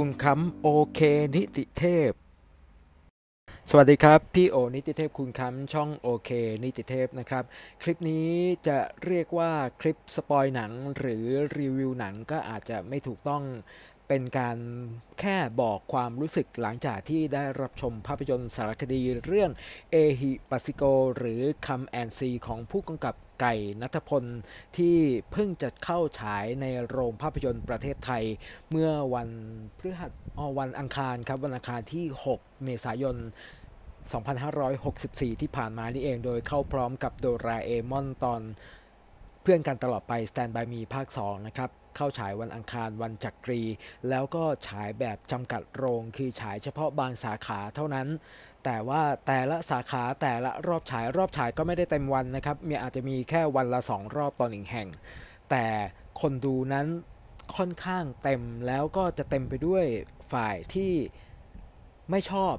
คุณคำโอเคนิติเทพ สวัสดีครับ พี่โอ นิติเทพคุณคำช่องโอเคนิติเทพนะครับ คลิปนี้จะเรียกว่าคลิปสปอยหนังหรือรีวิวหนังก็อาจจะไม่ถูกต้องเป็นการแค่บอกความรู้สึกหลังจากที่ได้รับชมภาพยนตร์สารคดีเรื่อง เอฮิปัสิโกหรือคำแอนซีของผู้กำกับไก่นัทพลที่เพิ่งจะเข้าฉายในโรงภาพยนตร์ประเทศไทย เมื่อวันพฤหัสวันอังคารครับวันอังคารที่ 6 เมษายน 2564 ที่ผ่านมานี่เอง โดยเข้าพร้อมกับโดราเอมอนตอนเพื่อนกันตลอดไป Stand by me ภาค2นะครับเข้าฉายวันอังคารวันจักรี แล้วก็ฉายแบบจำกัดโรงคือฉายเฉพาะบางสาขาเท่านั้นแต่ว่าแต่ละสาขาแต่ละรอบฉาย รอบฉายก็ไม่ได้เต็มวันนะครับ มีอาจจะมีแค่วันละ 2 รอบต่อหนึ่งแห่ง แต่คนดูนั้นค่อนข้างเต็มแล้วก็จะเต็มไปด้วยฝ่ายที่ไม่ชอบ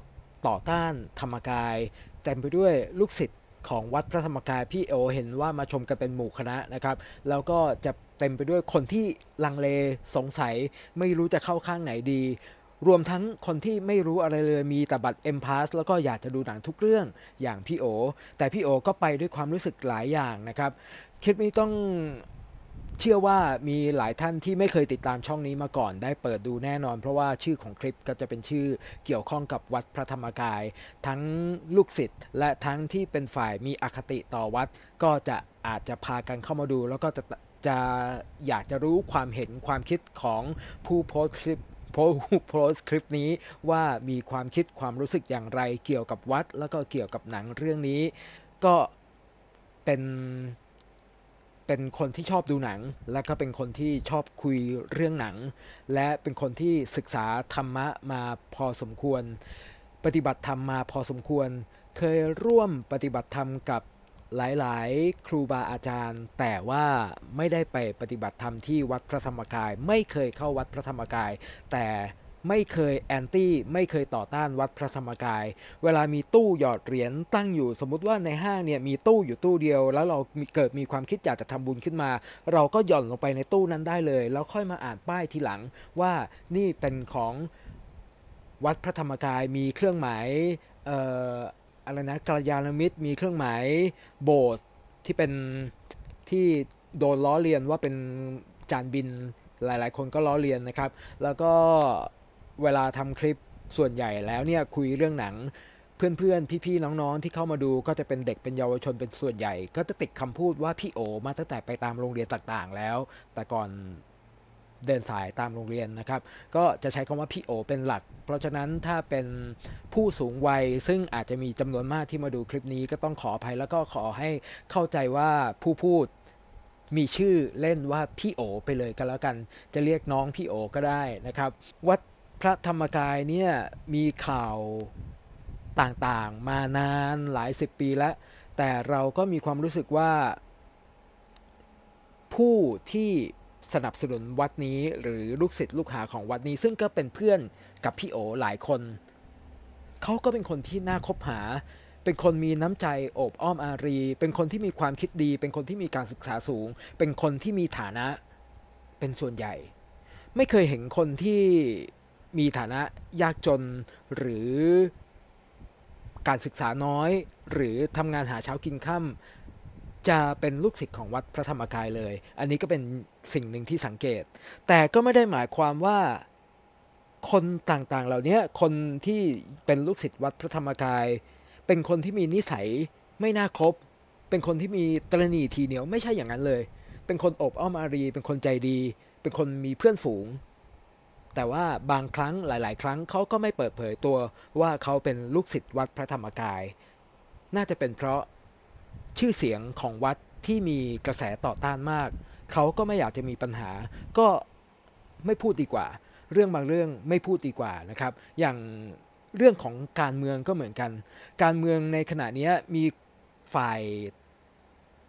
ต่อต้านธรรมกาย เต็มไปด้วยลูกศิษย์ของวัดพระธรรมกายพี่โอเห็นว่ามาชมกันเป็นหมู่คณะนะครับ แล้วก็จะเต็มไปด้วยคนที่ลังเลสงสัยไม่รู้จะเข้าข้างไหนดีรวมทั้งคนที่ไม่รู้อะไรเลยมีแต่บัตร M Pass แล้วก็อยากจะดูหนังทุกเรื่องอย่างพี่โอ แต่พี่โอก็ไปด้วยความรู้สึกหลายอย่างนะครับคลิปนี้ต้องเชื่อว่ามีหลายท่านที่ไม่เคยติดตามช่องนี้มาก่อน ได้เปิดดูแน่นอน เพราะว่าชื่อของคลิปก็จะเป็นชื่อเกี่ยวข้องกับวัดพระธรรมกาย ทั้งลูกศิษย์และทั้งที่เป็นฝ่ายมีอคติต่อวัด ก็จะอาจจะพากันเข้ามาดู แล้วก็จะจะอยากจะรู้ความเห็นความคิดของผู้โพสต์คลิปโพโพสคลิปนี้ว่ามีความคิดความรู้สึกอย่างไรเกี่ยวกับวัดแล้วก็เกี่ยวกับหนังเรื่องนี้ ก็เป็นเป็นคนที่ชอบดูหนัง และก็เป็นคนที่ชอบคุยเรื่องหนัง และเป็นคนที่ศึกษาธรรมะมาพอสมควร ปฏิบัติธรรมมาพอสมควร เคยร่วมปฏิบัติธรรมกับหลาย ๆ ครูบาอาจารย์ แต่ว่าไม่ได้ไปปฏิบัติธรรมที่วัดพระธรรมกาย ไม่เคยเข้าวัดพระธรรมกาย แต่ไม่เคยแอนตี้ไม่เคยต่อต้านวัดพระธรรมกายเวลามีตู้หยอดเหรียญตั้งอยู่ สมมุติว่าในห้างเนี่ยมีตู้อยู่ตู้เดียวแล้วเราเกิดมีความคิดอยากจะทำบุญขึ้นมา เราก็หย่อนลงไปในตู้นั้นได้เลย แล้วค่อยมาอ่านป้ายทีหลังว่านี่เป็นของวัดพระธรรมกายมีเครื่องหมายอะไรนะกรลยาณมิตรมีเครื่องหมายโบสที่เป็นที่โดนล้อเลียนว่าเป็นจานบินหลายๆคนก็ล้อเลียนนะครับ แล้วก็เวลาทำคลิปส่วนใหญ่แล้วเนี่ยคุยเรื่องหนัง เพื่อนๆพี่ๆน้องๆที่เข้ามาดู ก็จะเป็นเด็กเป็นเยาวชนเป็นส่วนใหญ่ ก็จะติดคำพูดว่าพี่โอมาตั้งแต่ไปตามโรงเรียนต่างๆแล้ว แต่ก่อนเดินสายตามโรงเรียนนะครับ ก็จะใช้คำว่าพี่โอเป็นหลัก เพราะฉะนั้นถ้าเป็นผู้สูงวัยซึ่งอาจจะมีจำนวนมากที่มาดูคลิปนี้ก็ต้องขออภัยแล้วก็ขอให้เข้าใจว่าผู้พูดมีชื่อเล่นว่าพี่โอไปเลยกันแล้วกันจะเรียกน้องพี่โอก็ได้นะครับ วัดพระธรรมกายเนี่ย มีข่าวต่างๆ มานานหลายสิบปีแล้ว แต่เราก็มีความรู้สึกว่าผู้ที่สนับสนุนวัดนี้หรือลูกศิษย์ลูกหาของวัดนี้ซึ่งก็เป็นเพื่อนกับพี่โอหลายคนเขาก็เป็นคนที่น่าคบหา เป็นคนมีน้ำใจโอบอ้อมอารี เป็นคนที่มีความคิดดี เป็นคนที่มีการศึกษาสูง เป็นคนที่มีฐานะเป็นส่วนใหญ่ ไม่เคยเห็นคนที่มีฐานะยากจนหรือการศึกษาน้อยหรือทำงานหาเช้ากินค่ำจะเป็นลูกศิษย์ของวัดพระธรรมกายเลย อันนี้ก็เป็นสิ่งหนึ่งที่สังเกต แต่ก็ไม่ได้หมายความว่าคนต่างๆเหล่านี้คนที่เป็นลูกศิษย์วัดพระธรรมกาย เป็นคนที่มีนิสัยไม่น่าคบ เป็นคนที่มีตรณีทีเหนียวไม่ใช่อย่างนั้นเลย เป็นคนอบอ้อมอารี เป็นคนใจดี เป็นคนมีเพื่อนฝูง แต่ว่าบางครั้งหลายๆครั้งเขาก็ไม่เปิดเผยตัวว่าเขาเป็นลูกศิษย์วัดพระธรรมกาย น่าจะเป็นเพราะชื่อเสียงของวัดที่มีกระแสต่อต้านมาก เขาก็ไม่อยากจะมีปัญหาก็ไม่พูดดีกว่า เรื่องบางเรื่องไม่พูดดีกว่านะครับ อย่างเรื่องของการเมืองก็เหมือนกัน การเมืองในขณะนี้มีฝ่าย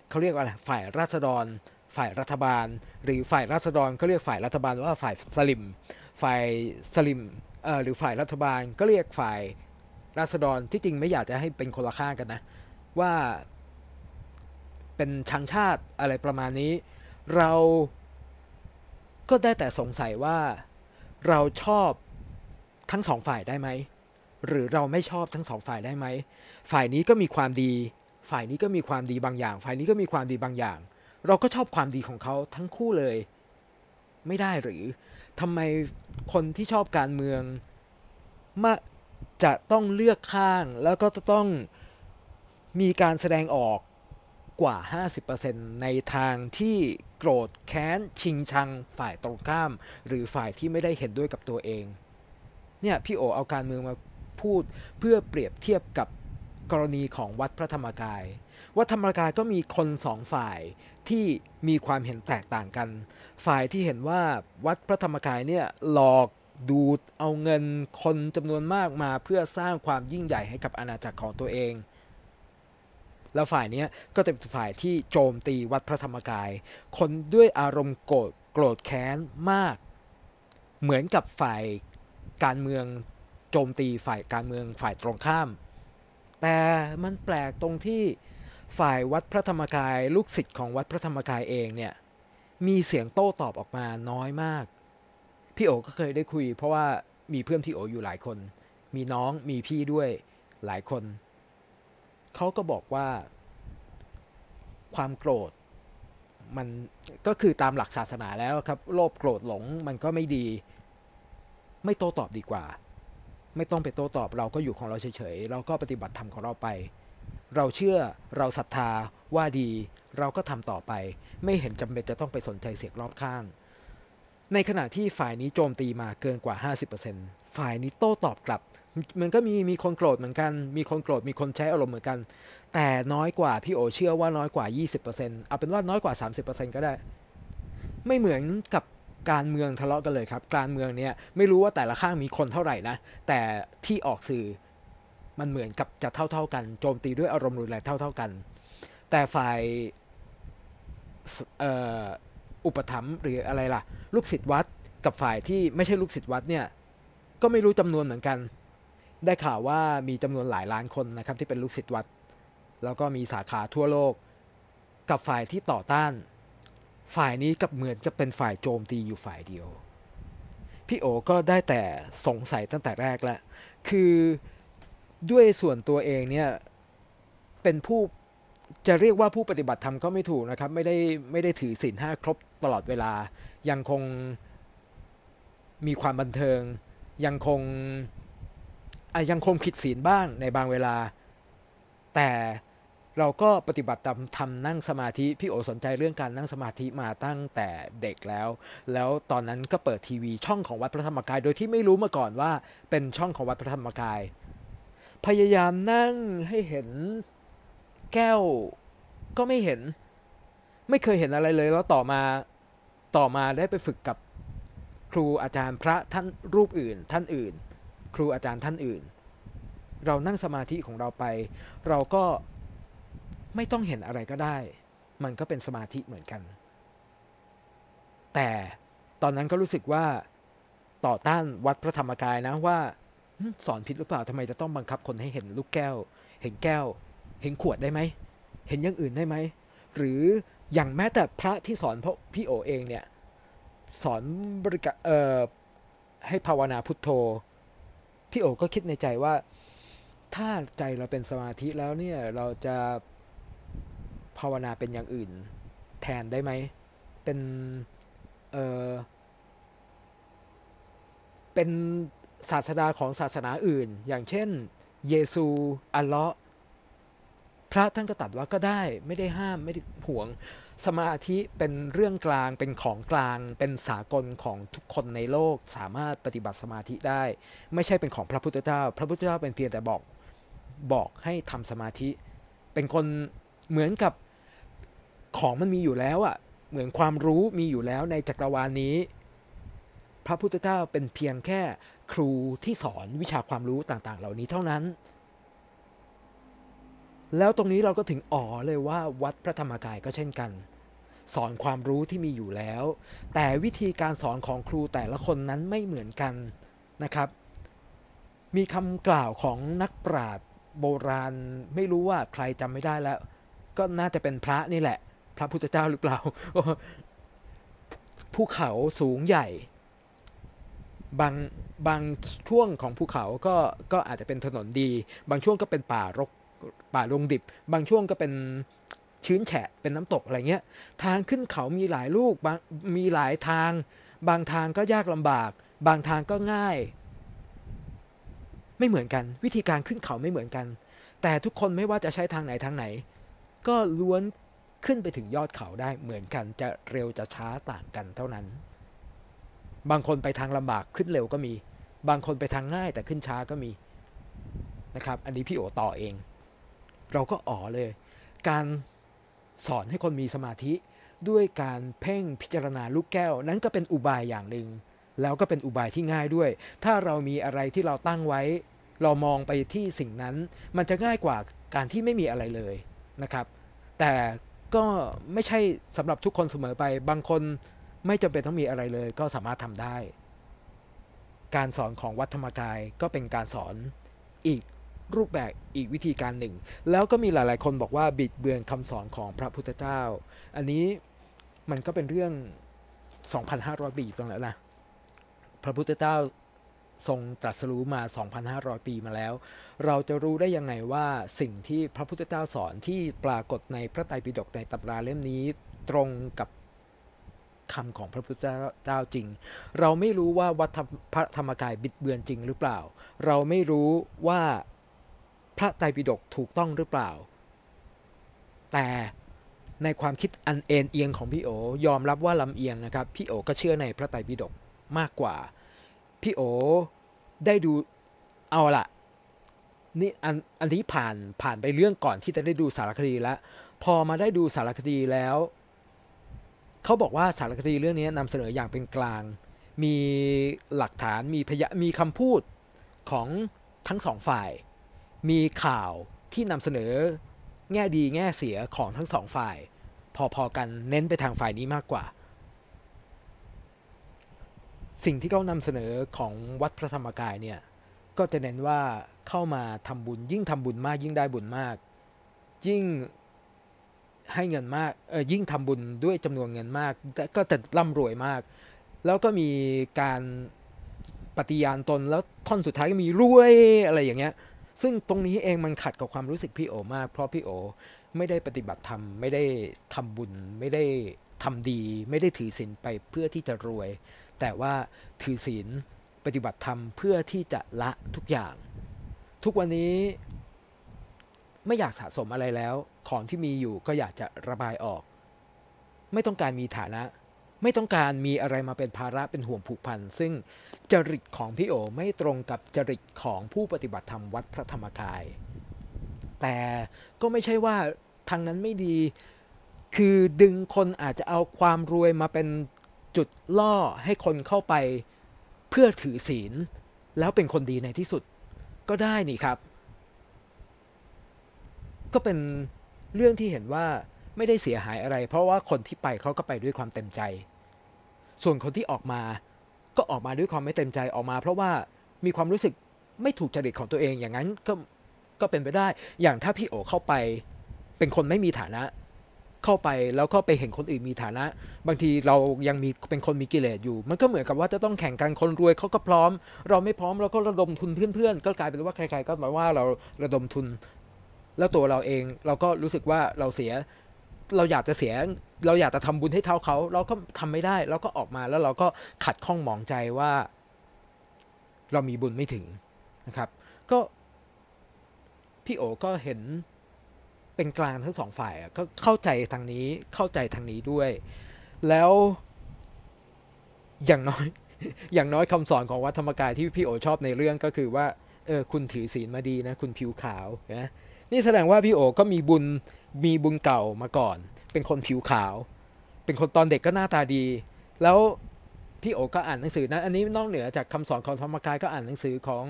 เขาเรียกว่าอะไรฝ่ายราษฎรฝ่ายรัฐบาล หรือฝ่ายราษฎรก็เรียกฝ่ายรัฐบาลว่าฝ่ายสลิม ฝ่ายสลิมหรือฝ่ายรัฐบาลก็เรียกฝ่ายราษฎรที่จริงไม่อยากจะให้เป็นคนละข้างกันนะว่าเป็นชังชาติอะไรประมาณนี้ เราก็ได้แต่สงสัยว่าเราชอบทั้งสองฝ่ายได้ไหมหรือเราไม่ชอบทั้งสองฝ่ายได้ไหมฝ่ายนี้ก็มีความดีฝ่ายนี้ก็มีความดีบางอย่าง ฝ่ายนี้ก็มีความดีบางอย่าง เราก็ชอบความดีของเขาทั้งคู่เลย ไม่ได้หรือทำไมคนที่ชอบการเมือง มาจะต้องเลือกข้างแล้วก็จะต้องมีการแสดงออกกว่า 50%ในทางที่โกรธแค้น ชิงชัง ฝ่ายตรงข้าม หรือฝ่ายที่ไม่ได้เห็นด้วยกับตัวเอง เนี่ยพี่โอเอาการเมืองมาพูดเพื่อเปรียบเทียบกับกรณีของวัดพระธรรมกาย วัดธรรมกายก็มีคนสองฝ่ายที่มีความเห็นแตกต่างกัน ฝ่ายที่เห็นว่าวัดพระธรรมกายเนี่ย หลอก ดูด เอาเงิน คนจำนวนมากมาเพื่อสร้างความยิ่งใหญ่ให้กับอาณาจักรของตัวเองแล้วฝ่ายนี้ก็จะเป็นฝ่ายที่โจมตีวัดพระธรรมกาย คนด้วยอารมณ์โกรธโกรธแค้นมาก เหมือนกับฝ่ายการเมืองโจมตีฝ่ายการเมืองฝ่ายตรงข้าม แต่มันแปลกตรงที่ฝ่ายวัดพระธรรมกายลูกศิษย์ของวัดพระธรรมกายเองเนี่ย มีเสียงโต้ตอบออกมาน้อยมาก พี่โอก็เคยได้คุย เพราะว่ามีเพื่อนที่โออยู่หลายคน มีน้องมีพี่ด้วยหลายคนเขาก็บอกว่าความโกรธมันก็คือตามหลักศาสนาแล้วครับโลภโกรธหลงมันก็ไม่ดี ไม่โต้ตอบดีกว่า ไม่ต้องไปโต้ตอบเราก็อยู่ของเราเฉยๆ เราก็ปฏิบัติธรรมของเราไป เราเชื่อเราศรัทธาว่าดีเราก็ทำต่อไป ไม่เห็นจำเป็นจะต้องไปสนใจเสียงรอบข้าง ในขณะที่ฝ่ายนี้โจมตีมาเกินกว่า 50%ฝ่ายนี้โต้ตอบกลับมันก็มีมีคนโกรธเหมือนกัน มีคนโกรธ มีคนใช้อารมณ์เหมือนกัน แต่น้อยกว่าพี่โอเชื่อว่าน้อยกว่า 20%เอาเป็นว่าน้อยกว่า 30%ก็ได้ ไม่เหมือนกับการเมืองทะเลาะกันเลยครับ การเมืองเนี่ยไม่รู้ว่าแต่ละข้างมีคนเท่าไหร่นะ แต่ที่ออกสื่อมันเหมือนกับจะเท่าๆกัน โจมตีด้วยอารมณ์รุนแรงเท่าๆกัน แต่ฝ่ายอุปถัมภ์หรืออะไรล่ะลูกศิษย์วัด กับฝ่ายที่ไม่ใช่ลูกศิษย์วัดเนี่ยก็ไม่รู้จำนวนเหมือนกันได้ข่าวว่ามีจำนวนหลายล้านคนนะครับที่เป็นลูกศิษย์วัดแล้วก็มีสาขาทั่วโลกกับฝ่ายที่ต่อต้าน ฝ่ายนี้กับเหมือนจะเป็นฝ่ายโจมตีอยู่ฝ่ายเดียว พี่โอก็ได้แต่สงสัยตั้งแต่แรกแล้ว คือด้วยส่วนตัวเองเนี่ย เป็นผู้จะเรียกว่าผู้ปฏิบัติธรรมก็ไม่ถูกนะครับ ไม่ได้ไม่ได้ถือศีลห้าครบตลอดเวลายังคงมีความบันเทิง ยังคงยังคงผิดศีลบ้างในบางเวลา แต่เราก็ปฏิบัติตามทำนั่งสมาธิ พี่โอสนใจเรื่องการนั่งสมาธิมาตั้งแต่เด็กแล้ว แล้วตอนนั้นก็เปิดทีวี ช่องของวัดพระธรรมกาย โดยที่ไม่รู้มาก่อนว่าเป็นช่องของวัดพระธรรมกาย พยายามนั่งให้เห็นแก้วก็ไม่เห็น ไม่เคยเห็นอะไรเลย แล้วต่อมาต่อมาได้ไปฝึกกับครูอาจารย์พระท่านรูปอื่น ท่านอื่นครูอาจารย์ท่านอื่น เรานั่งสมาธิของเราไป เราก็ไม่ต้องเห็นอะไรก็ได้ มันก็เป็นสมาธิเหมือนกัน แต่ตอนนั้นก็รู้สึกว่าต่อต้านวัดพระธรรมกายนะว่า สอน ผิดหรือเปล่าทำไมจะต้องบังคับคนให้เห็นลูกแก้ว เห็นแก้ว เห็นขวดได้ไหม เห็นอย่างอื่นได้ไหม หรืออย่างแม้แต่พระที่สอนพพี่โอเองเนี่ยสอนบริกรรให้ภาวนาพุทโธพี่โอก็คิดในใจว่าถ้าใจเราเป็นสมาธิแล้วเนี่ย เราจะภาวนาเป็นอย่างอื่นแทนได้ไหม เป็น เออเป็นศาสดาของศาสนาอื่น อย่างเช่น เยซู อัลเลาะพระท่านก็ตัดว่าก็ได้ไม่ได้ห้ามไม่ได้ห่วงสมาธิเป็นเรื่องกลางเป็นของกลางเป็นสากลของทุกคนในโลกสามารถปฏิบัติสมาธิได้ ไม่ใช่เป็นของพระพุทธเจ้า พระพุทธเจ้าเป็นเพียงแต่บอกบอกให้ทำสมาธิ เป็นคนเหมือนกับของมันมีอยู่แล้วอะ่ะ เหมือนความรู้มีอยู่แล้วในจักรวาลนี้ พระพุทธเจ้าเป็นเพียงแค่ครูที่สอนวิชาความรู้ต่างๆ เหล่านี้เท่านั้นแล้วตรงนี้เราก็ถึงอ๋อเลยว่า วัดพระธรรมกายก็เช่นกัน สอนความรู้ที่มีอยู่แล้ว แต่วิธีการสอนของครูแต่ละคนนั้นไม่เหมือนกันนะครับ มีคำกล่าวของนักปราชญ์โบราณ ไม่รู้ว่าใครจำไม่ได้แล้ว ก็น่าจะเป็นพระนี่แหละ พระพุทธเจ้าหรือเปล่าภูเขาสูงใหญ่ บางบางช่วงของภูเขาก็ก็อาจจะเป็นถนนดี บางช่วงก็เป็นป่ารกป่าลงดิบ บางช่วงก็เป็นชื้นแฉะเป็นน้ำตกอะไรเงี้ย ทางขึ้นเขามีหลายลูกมีหลายทาง บางทางก็ยากลำบาก บางทางก็ง่าย ไม่เหมือนกัน วิธีการขึ้นเขาไม่เหมือนกัน แต่ทุกคนไม่ว่าจะใช้ทางไหนทางไหน ก็ล้วนขึ้นไปถึงยอดเขาได้เหมือนกัน จะเร็วจะช้าต่างกันเท่านั้น บางคนไปทางลำบากขึ้นเร็วก็มี บางคนไปทางง่ายแต่ขึ้นช้าก็มีนะครับ อันนี้พี่โอต่อเองเราก็อ๋อเลย การสอนให้คนมีสมาธิด้วยการเพ่งพิจารณาลูกแก้วนั้นก็เป็นอุบายอย่างหนึ่งแล้วก็เป็นอุบายที่ง่ายด้วย ถ้าเรามีอะไรที่เราตั้งไว้ เรามองไปที่สิ่งนั้น มันจะง่ายกว่าการที่ไม่มีอะไรเลยนะครับ แต่ก็ไม่ใช่สำหรับทุกคนเสมอไปบางคนไม่จำเป็นต้องมีอะไรเลยก็สามารถทำได้ การสอนของวัดธรรมกายก็เป็นการสอนอีกรูปแบบอีกวิธีการหนึ่ง แล้วก็มีหลายๆคนบอกว่าบิดเบือนคำสอนของพระพุทธเจ้า อันนี้มันก็เป็นเรื่อง 2,500 ปีตรงแล้วนะ พระพุทธเจ้าทรงตรัสรู้มา 2,500 ปีมาแล้ว เราจะรู้ได้ยังไงว่าสิ่งที่พระพุทธเจ้าสอนที่ปรากฏในพระไตรปิฎกในตำราเล่มนี้ตรงกับคำของพระพุทธเจ้าจริง เราไม่รู้ว่าวัดพระธรรมกายบิดเบือนจริงหรือเปล่า เราไม่รู้ว่าพระไตรปิฎกถูกต้องหรือเปล่า แต่ในความคิดอันเอ็นเอียงของพี่โอ ยอมรับว่าลำเอียงนะครับ พี่โอก็เชื่อในพระไตรปิฎกมากกว่า พี่โอได้ดู เอาละนี่อันอันี้ผ่านผ่านไปเรื่องก่อนที่จะได้ดูสารคดีแล้วพอมาได้ดูสารคดีแล้ว เขาบอกว่าสารคดีเรื่องนี้นำเสนออย่างเป็นกลาง มีหลักฐาน มีพยามีคำพูดของทั้งสองฝ่ายมีข่าวที่นำเสนอแง่ดีแง่เสียของทั้งสองฝ่าย พอๆกันเน้นไปทางฝ่ายนี้มากกว่า สิ่งที่เขานำเสนอของวัดพระธรรมกายเนี่ยก็จะเน้นว่าเข้ามาทำบุญยิ่งทำบุญมากยิ่งได้บุญมาก ยิ่งให้เงินมากเออยิ่งทำบุญด้วยจำนวนเงินมากก็จะร่ำรวยมาก แล้วก็มีการ ปฏิญาณตนแล้วท่อนสุดท้ายก็มีรวยอะไรอย่างเงี้ยซึ่งตรงนี้เองมันขัดกับความรู้สึกพี่โอมากเพราะพี่โอไม่ได้ปฏิบัติธรรม ไม่ได้ทำบุญ ไม่ได้ทำดี ไม่ได้ถือศีลไปเพื่อที่จะรวย แต่ว่าถือศีลปฏิบัติธรรมเพื่อที่จะละทุกอย่าง ทุกวันนี้ไม่อยากสะสมอะไรแล้ว ของที่มีอยู่ก็อยากจะระบายออก ไม่ต้องการมีฐานะไม่ต้องการมีอะไรมาเป็นภาระเป็นห่วงผูกพันซึ่งจริตของพี่โอไม่ตรงกับจริตของผู้ปฏิบัติธรรมวัดพระธรรมกาย แต่ก็ไม่ใช่ว่าทางนั้นไม่ดีคือดึงคนอาจจะเอาความรวยมาเป็นจุดล่อให้คนเข้าไปเพื่อถือศีลแล้วเป็นคนดีในที่สุดก็ได้นี่ครับ ก็เป็นเรื่องที่เห็นว่าไม่ได้เสียหายอะไร เพราะว่าคนที่ไปเขาก็ไปด้วยความเต็มใจ ส่วนคนที่ออกมาก็ออกมาด้วยความไม่เต็มใจออกมา เพราะว่ามีความรู้สึกไม่ถูกจริตของตัวเองอย่างนั้นก็ก็เป็นไปได้ อย่างถ้าพี่โอเข้าไปเป็นคนไม่มีฐานะ เข้าไปแล้วก็ไปเห็นคนอื่นมีฐานะ บางทีเรายังมีเป็นคนมีกิเลสอยู่ มันก็เหมือนกับว่าจะต้องแข่งกันคนรวยเขาก็พร้อม เราไม่พร้อมเราก็ระดมทุนเพื่อนๆ ก็กลายเป็นว่าใคร ๆ ก็มาว่าเราระดมทุน แล้วตัวเราเอง เราก็รู้สึกว่าเราเสียเราอยากจะเสียเราอยากจะทำบุญให้เท่าเขา เราก็ทำไม่ได้ เราก็ออกมาแล้วเราก็ขัดข้องมองใจว่า เรามีบุญไม่ถึงนะครับ ก็พี่โอก็เห็นเป็นกลางทั้งสองฝ่ายก็เข้าใจทางนี้เข้าใจทางนี้ด้วย แล้วอย่างน้อยอย่างน้อยคำสอนของวัดธรรมกาย ที่พี่โอ ชอบในเรื่องก็คือว่าเออคุณถือศีลมาดีนะคุณผิวขาวนะนี่แสดงว่าพี่โอ ก็มีบุญมีบุญเก่ามาก่อน เป็นคนผิวขาว เป็นคนตอนเด็กก็หน้าตาดี แล้วพี่โอก็อ่านหนังสือนะอันนี้นอกเหนือจากคำสอนของธรรมกายก็อ่านหนังสือของ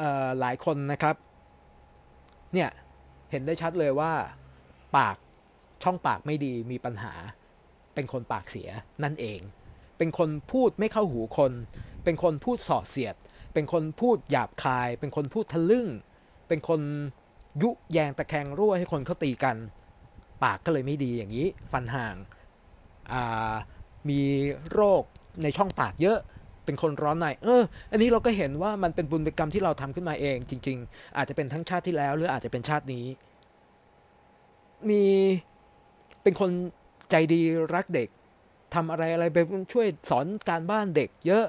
ออหลายคนนะครับ เนี่ยเห็นได้ชัดเลยว่าปากช่องปากไม่ดีมีปัญหา เป็นคนปากเสียนั่นเอง เป็นคนพูดไม่เข้าหูคน เป็นคนพูดส่อเสียด เป็นคนพูดหยาบคาย เป็นคนพูดทะลึ่ง เป็นคนยุแยงตะแคงรั่วให้คนเขาตีกัน ปากก็เลยไม่ดีอย่างนี้ ฟันห่างมีโรคในช่องปากเยอะเป็นคนร้อนในเอออันนี้เราก็เห็นว่ามันเป็นบุญเป็นกรรมที่เราทำขึ้นมาเอง จริงๆ อาจจะเป็นทั้งชาติที่แล้ว หรืออาจจะเป็นชาตินี้ มีเป็นคนใจดีรักเด็ก ทำอะไรอะไรไปช่วยสอนการบ้านเด็กเยอะ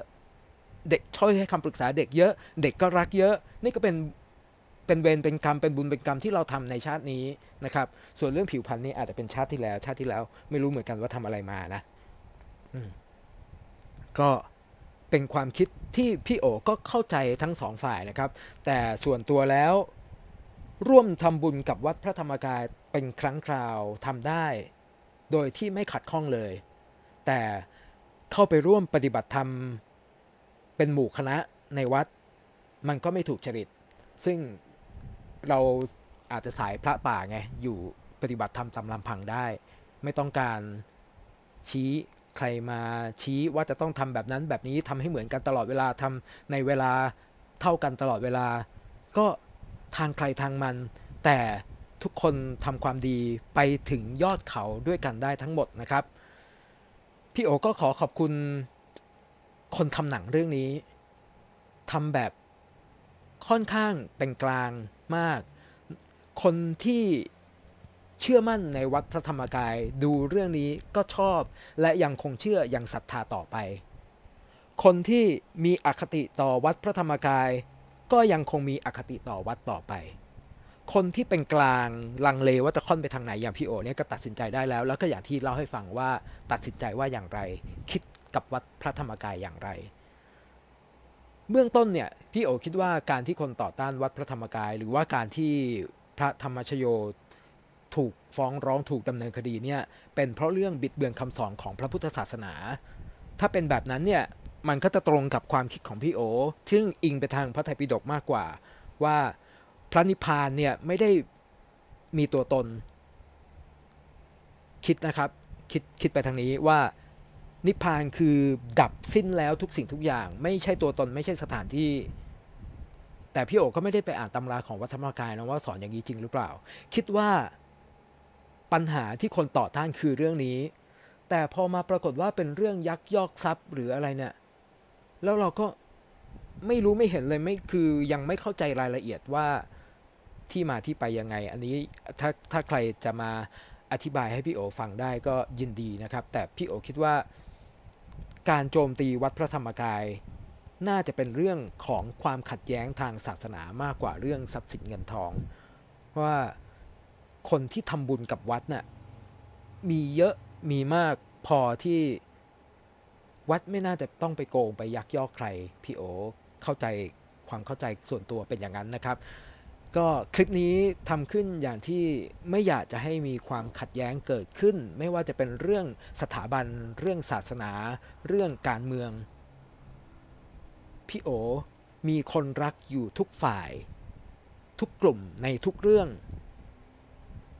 เด็กช่วยให้คำปรึกษาเด็กเยอะเด็กก็รักเยอะ นี่ก็เป็นเป็นเวรเป็นกรรมเป็นบุญเป็นกรรมที่เราทำในชาตินี้นะครับ ส่วนเรื่องผิวพรรณนี่อาจจะเป็นชาติที่แล้ว ชาติที่แล้วไม่รู้เหมือนกันว่าทำอะไรมานะก็เป็นความคิดที่พี่โอ ก็เข้าใจทั้งสองฝ่ายนะครับ แต่ส่วนตัวแล้ว ร่วมทำบุญกับวัดพระธรรมกายเป็นครั้งคราวทำได้ โดยที่ไม่ขัดข้องเลย แต่เข้าไปร่วมปฏิบัติธรรมเป็นหมู่คณะในวัด มันก็ไม่ถูกจริตซึ่งเราอาจจะสายพระป่าไงอยู่ปฏิบัติธรรมตามลำพังได้ ไม่ต้องการชี้ใครมาชี้ว่าจะต้องทำแบบนั้นแบบนี้ทำให้เหมือนกันตลอดเวลาทำในเวลาเท่ากันตลอดเวลา ก็ทางใครทางมัน แต่ทุกคนทำความดีไปถึงยอดเขาด้วยกันได้ทั้งหมดนะครับพี่โอก็ขอขอบคุณคนทำหนังเรื่องนี้ทำแบบค่อนข้างเป็นกลางมาก คนที่เชื่อมั่นในวัดพระธรรมกายดูเรื่องนี้ก็ชอบและยังคงเชื่ออย่างศรัทธาต่อไป คนที่มีอคติต่อวัดพระธรรมกาย ก็ยังคงมีอคติต่อวัดต่อไป คนที่เป็นกลางลังเลว่าจะค่อนไปทางไหนอย่างพี่โอเนี่ยก็ตัดสินใจได้แล้ว แล้วก็อย่างที่เล่าให้ฟังว่าตัดสินใจว่าอย่างไร คิดกับวัดพระธรรมกายอย่างไรเบื้องต้นเนี่ยพี่โอคิดว่าการที่คนต่อต้านวัดพระธรรมกาย หรือว่าการที่พระธรรมชโยถูกฟ้องร้องถูกดำเนินคดีเนี่ยเป็นเพราะเรื่องบิดเบือนคำสอนของพระพุทธศาสนา ถ้าเป็นแบบนั้นเนี่ยมันก็จะตรงกับความคิดของพี่โอ ซึ่งอิงไปทางพระไตรปิฎกมากกว่าว่าพระนิพพานเนี่ยไม่ได้มีตัวตนคิดนะครับคิดคิดไปทางนี้ว่านิพพานคือดับสิ้นแล้วทุกสิ่งทุกอย่าง ไม่ใช่ตัวตน ไม่ใช่สถานที่ แต่พี่โอ๋ก็ไม่ได้ไปอ่านตำราของวัฒนธรรมกายนะว่าสอนอย่างนี้จริงหรือเปล่า คิดว่าปัญหาที่คนต่อต้านคือเรื่องนี้ แต่พอมาปรากฏว่าเป็นเรื่องยักยอกทรัพย์หรืออะไรเนี่ยแล้วเราก็ไม่รู้ไม่เห็นเลยไม่คือยังไม่เข้าใจรายละเอียดว่าที่มาที่ไปยังไง อันนี้ถ้าถ้าใครจะมาอธิบายให้พี่โอ ฟังได้ก็ยินดีนะครับ แต่พี่โอคิดว่าการโจมตีวัดพระธรรมกายน่าจะเป็นเรื่องของความขัดแย้งทางศาสนามากกว่าเรื่องทรัพย์สินเงินทอง ว่าคนที่ทำบุญกับวัดนะ่ะมีเยอะมีมากพอที่วัดไม่น่าจะต้องไปโกงไปยักยอกใคร พี่โอเข้าใจความเข้าใจส่วนตัวเป็นอย่างนั้นนะครับก็คลิปนี้ทำขึ้นอย่างที่ไม่อยากจะให้มีความขัดแย้งเกิดขึ้น ไม่ว่าจะเป็นเรื่องสถาบัน เรื่องศาสนาเรื่องการเมือง พี่โอมีคนรักอยู่ทุกฝ่าย ทุกกลุ่มในทุกเรื่อง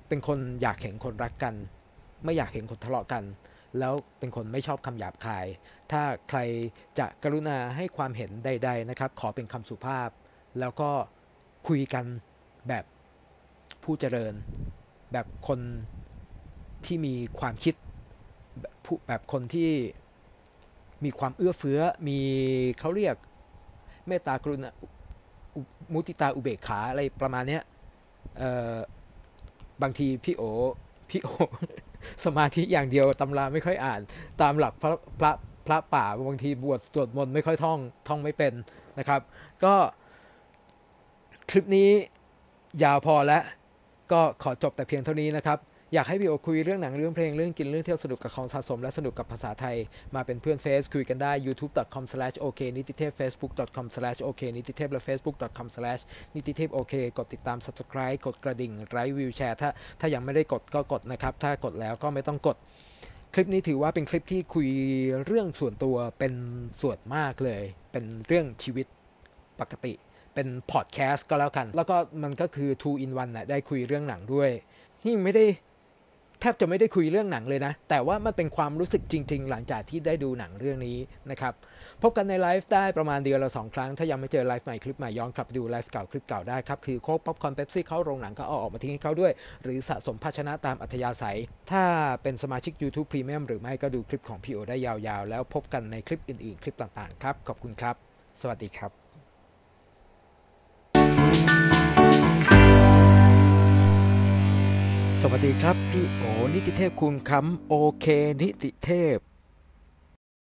เป็นคนอยากเห็นคนรักกัน ไม่อยากเห็นคนทะเลาะกัน แล้วเป็นคนไม่ชอบคำหยาบคาย ถ้าใครจะกรุณาให้ความเห็นใดๆนะครับ ขอเป็นคำสุภาพ แล้วก็คุยกันแบบผู้เจริญแบบคนที่มีความคิดแบบคนที่มีความเอื้อเฟื้อ มีเขาเรียกเมตตากรุณามุติตาอุเบกขาอะไรประมาณเนี้ยบางทีพี่โอ พี่โอ สมาธิอย่างเดียวตำราไม่ค่อยอ่าน ตามหลักพระพระพระป่าบางทีบวชสวดมนต์ไม่ค่อยท่อง ท่องไม่เป็นนะครับ ก็คลิปนี้ยาวพอแล้วก็ขอจบแต่เพียงเท่านี้นะครับ อยากให้พี่โอคุยเรื่องหนังเรื่องเพลงเรื่องกินเรื่องเที่ยวสนุกกับของสะสม และสนุกกับภาษาไทยมาเป็นเพื่อนเฟซคุยกันได้ youtube.com/oknititev facebook.com/oknititev และ facebook.com/nititevok กดติดตาม subscribe กดกระดิ่งไลค์วิวแชร์ถ้าถ้ายังไม่ได้กดก็กดนะครับถ้ากดแล้วก็ไม่ต้องกด คลิปนี้ถือว่าเป็นคลิปที่คุยเรื่องส่วนตัวเป็นส่วนมากเลย เป็นเรื่องชีวิตปกติเป็นพอดแคสต์ก็แล้วกัน แล้วก็มันก็คือ two in one นะได้คุยเรื่องหนังด้วยนี่ไม่ได้แทบจะไม่ได้คุยเรื่องหนังเลยนะ แต่ว่ามันเป็นความรู้สึกจริง ๆ หลังจากที่ได้ดูหนังเรื่องนี้นะครับพบกันในไลฟ์ได้ประมาณเดือนละสองครั้ง ถ้ายังไม่เจอไลฟ์ใหม่คลิปใหม่ย้อนกลับดูไลฟ์เก่าคลิปเก่าได้ ครับคือโค้กป๊อปคอนเป๊ปซี่เข้าโรงหนังก็เอาออกมาทิ้งให้เขาด้วย หรือสะสมภาชนะตามอัธยาศัย ถ้าเป็นสมาชิก YouTube Premium หรือไม่ก็ดูคลิปของพี่โอได้ยาวๆ แล้วพบกันในคลิปอื่นๆคลิปต่างๆครับขอบคุณครับ สวัสดีครับวัสดีครับพี่โอนิติเทพคุณคำโอเค นิติเทพ